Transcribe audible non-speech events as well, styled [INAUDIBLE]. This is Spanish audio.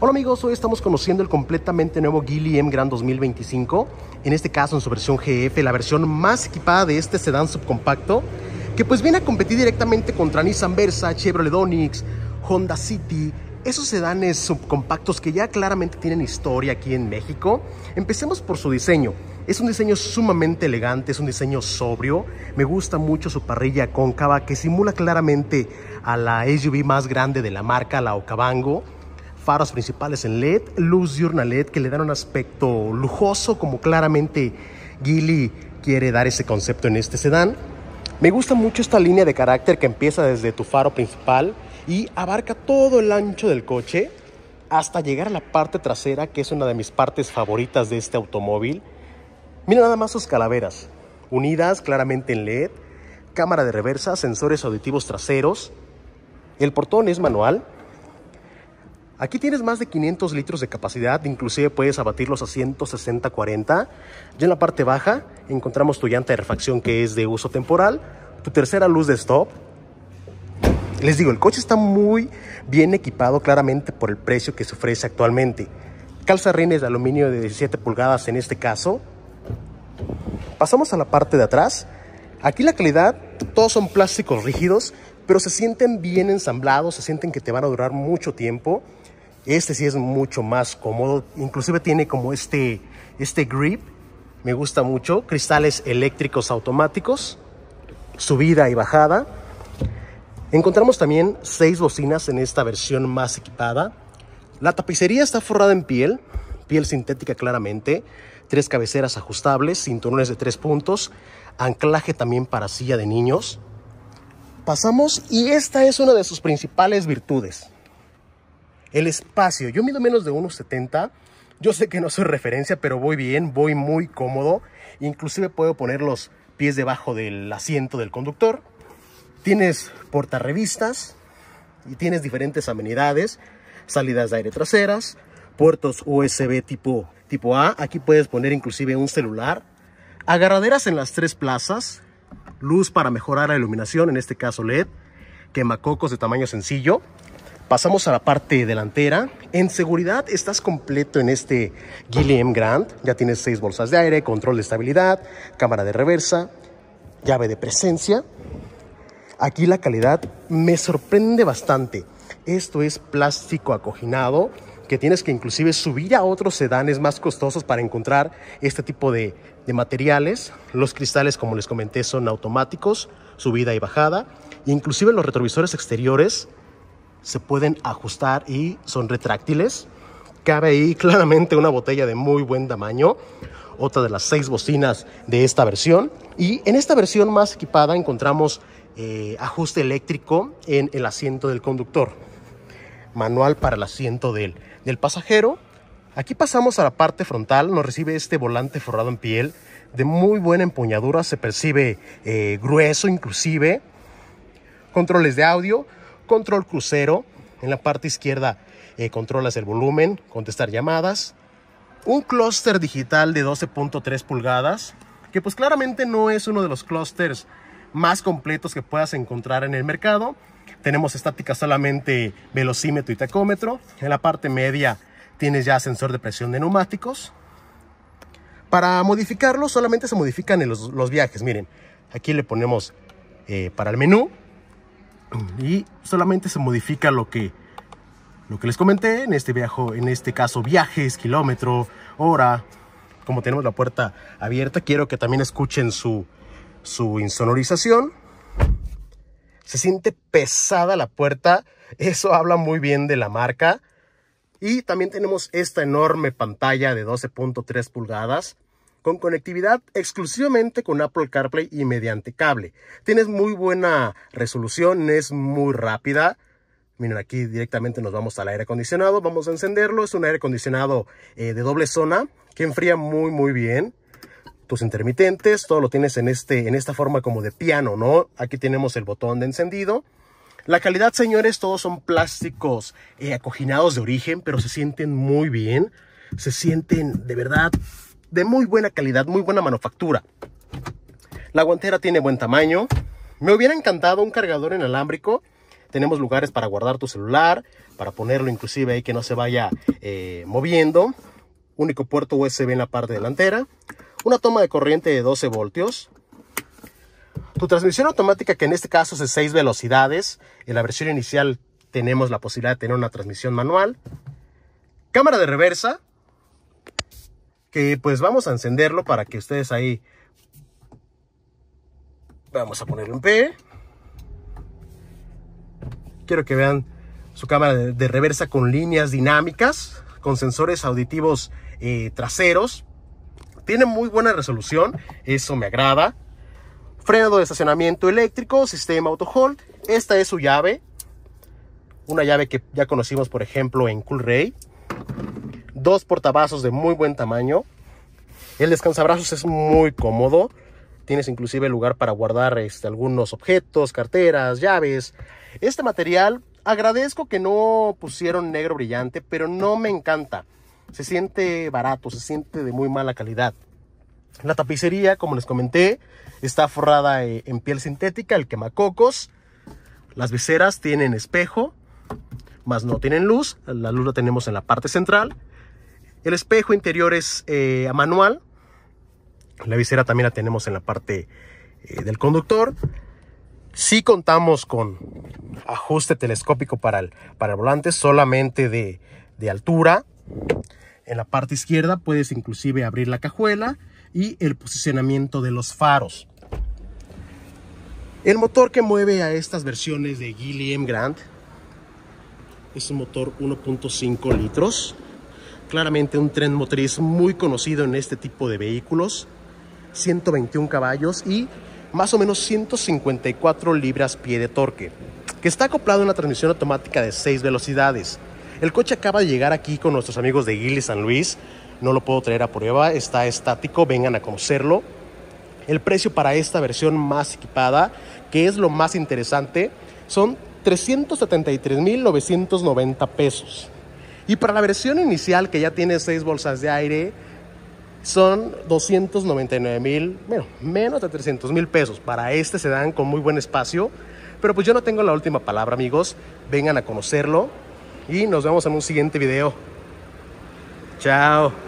Hola amigos, hoy estamos conociendo el completamente nuevo Geely M Grand 2025, en este caso en su versión GF, la versión más equipada de este sedán subcompacto, que pues viene a competir directamente contra Nissan Versa, Chevrolet Onix, Honda City, esos sedanes subcompactos que ya claramente tienen historia aquí en México. Empecemos por su diseño. Es un diseño sumamente elegante, es un diseño sobrio. Me gusta mucho su parrilla cóncava que simula claramente a la SUV más grande de la marca, la Okavango faros principales en LED, luz diurna LED que le dan un aspecto lujoso como claramente Gilly quiere dar ese concepto en este sedán. Me gusta mucho esta línea de carácter que empieza desde tu faro principal y abarca todo el ancho del coche hasta llegar a la parte trasera que es una de mis partes favoritas de este automóvil. Mira nada más sus calaveras, unidas claramente en LED, cámara de reversa, sensores auditivos traseros. El portón es manual Aquí tienes más de 500 litros de capacidad, inclusive puedes abatirlos a 160-40. Ya en la parte baja encontramos tu llanta de refacción que es de uso temporal, tu tercera luz de stop. Les digo, el coche está muy bien equipado claramente por el precio que se ofrece actualmente. Calza rines de aluminio de 17 pulgadas en este caso. Pasamos a la parte de atrás. Aquí la calidad, todos son plásticos rígidos, pero se sienten bien ensamblados, se sienten que te van a durar mucho tiempo. Este sí es mucho más cómodo, inclusive tiene como este, este grip, me gusta mucho, cristales eléctricos automáticos, subida y bajada. Encontramos también seis bocinas en esta versión más equipada. La tapicería está forrada en piel, piel sintética claramente, tres cabeceras ajustables, cinturones de tres puntos, anclaje también para silla de niños. Pasamos y esta es una de sus principales virtudes. El espacio, yo mido menos de 1,70. Yo sé que no soy referencia, pero voy bien, voy muy cómodo. Inclusive puedo poner los pies debajo del asiento del conductor. Tienes revistas y tienes diferentes amenidades, salidas de aire traseras, puertos USB tipo, tipo A. Aquí puedes poner inclusive un celular. Agarraderas en las tres plazas. Luz para mejorar la iluminación, en este caso LED. Quemacocos de tamaño sencillo. Pasamos a la parte delantera. En seguridad estás completo en este Gilliam Grand. Ya tienes seis bolsas de aire, control de estabilidad, cámara de reversa, llave de presencia. Aquí la calidad me sorprende bastante. Esto es plástico acoginado que tienes que inclusive subir a otros sedanes más costosos para encontrar este tipo de, de materiales. Los cristales, como les comenté, son automáticos, subida y bajada. Inclusive los retrovisores exteriores se pueden ajustar y son retráctiles. Cabe ahí [LAUGHS] claramente una botella de muy buen tamaño, otra de las seis bocinas de esta versión. Y en esta versión más equipada encontramos eh, ajuste eléctrico en el asiento del conductor, manual para el asiento del, pasajero. Aquí pasamos a la parte frontal, nos recibe este volante forrado en piel de muy buena empuñadura, se percibe eh, grueso inclusive. Controles de audio, control crucero. En la parte izquierda eh, controlas el volumen, contestar llamadas. Un clúster digital de 12.3 pulgadas, que pues claramente no es uno de los clústeres más completos que puedas encontrar en el mercado. Tenemos estática solamente velocímetro y tacómetro. En la parte media tienes ya sensor de presión de neumáticos. Para modificarlo solamente se modifican en los, viajes. Miren, aquí le ponemos eh, para el menú y solamente se modifica lo que lo que les comenté en este viaje, en este caso viajes, kilómetro, hora. Como tenemos la puerta abierta, quiero que también escuchen su, su insonorización. Se siente pesada la puerta, eso habla muy bien de la marca. Y también tenemos esta enorme pantalla de 12.3 pulgadas con conectividad exclusivamente con Apple CarPlay y mediante cable. Tienes muy buena resolución, es muy rápida. Miren, aquí directamente nos vamos al aire acondicionado, vamos a encenderlo. Es un aire acondicionado eh, de doble zona que enfría muy, muy bien. Tus intermitentes, todo lo tienes en, este, en esta forma como de piano, ¿no? Aquí tenemos el botón de encendido. La calidad, señores, todos son plásticos eh, acoginados de origen, pero se sienten muy bien. Se sienten de verdad de muy buena calidad, muy buena manufactura. La guantera tiene buen tamaño. Me hubiera encantado un cargador inalámbrico. Tenemos lugares para guardar tu celular, para ponerlo inclusive ahí que no se vaya eh, moviendo. Único puerto USB en la parte delantera. Una toma de corriente de 12 voltios. Tu transmisión automática, que en este caso es de 6 velocidades. En la versión inicial tenemos la posibilidad de tener una transmisión manual. Cámara de reversa, que pues vamos a encenderlo para que ustedes ahí vamos a ponerle un P quiero que vean su cámara de, reversa con líneas dinámicas con sensores auditivos eh, traseros tiene muy buena resolución eso me agrada freno de estacionamiento eléctrico sistema auto hold esta es su llave una llave que ya conocimos por ejemplo en Cool Ray dos portabazos de muy buen tamaño. El descansabrazos es muy cómodo. Tienes inclusive lugar para guardar este, algunos objetos, carteras, llaves. Este material agradezco que no pusieron negro brillante, pero no me encanta. Se siente barato, se siente de muy mala calidad. La tapicería, como les comenté, está forrada eh, en piel sintética, el quemacocos. Las viseras tienen espejo, más no tienen luz. La luz la tenemos en la parte central. El espejo interior es eh, manual. La visera también la tenemos en la parte eh, del conductor. Si contamos con ajuste telescópico para el, para volante, solamente de, de altura. En la parte izquierda puedes inclusive abrir la cajuela y el posicionamiento de los faros. El motor que mueve a estas versiones de Gilliam Grant es un motor 1.5 litros Claramente un tren motriz muy conocido en este tipo de vehículos. 121 caballos y más o menos 154 libras-pie de torque, que está acoplado a una transmisión automática de 6 velocidades. El coche acaba de llegar aquí con nuestros amigos de y San Luis, no lo puedo traer a prueba, está estático, vengan a conocerlo. El precio para esta versión más equipada, que es lo más interesante, son 373.990 pesos. Y para la versión inicial, que ya tiene seis bolsas de aire, son 299 mil, bueno, menos de 300 mil pesos. Para este se dan con muy buen espacio. Pero pues yo no tengo la última palabra, amigos. Vengan a conocerlo y nos vemos en un siguiente video. Chao.